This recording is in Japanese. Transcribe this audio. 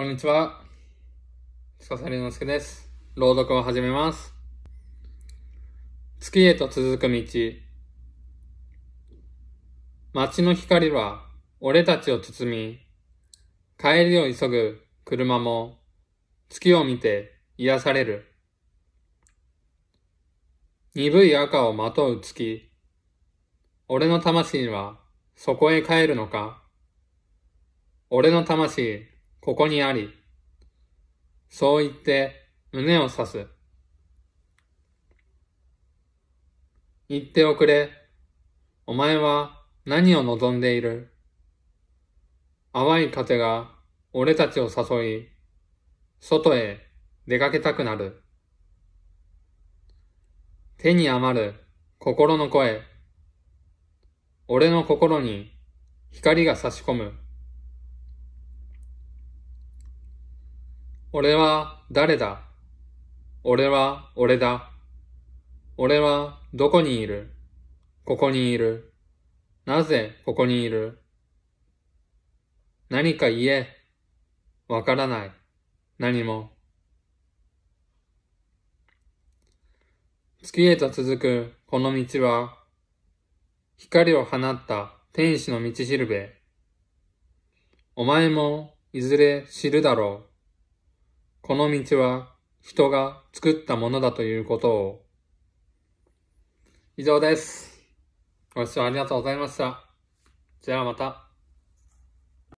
こんにちは。笹の之けです。朗読を始めます。月へと続く道。街の光は俺たちを包み、帰りを急ぐ車も月を見て癒される。鈍い赤をまとう月。俺の魂はそこへ帰るのか俺の魂ここにあり。そう言って胸を刺す。言っておくれ。お前は何を望んでいる淡い風が俺たちを誘い、外へ出かけたくなる。手に余る心の声。俺の心に光が差し込む。俺は誰だ俺は俺だ。俺はどこにいるここにいる。なぜここにいる何か言え。わからない。何も。月へと続くこの道は、光を放った天使の道しるべ。お前もいずれ知るだろう。この道は人が作ったものだということを。以上です。ご視聴ありがとうございました。じゃあまた。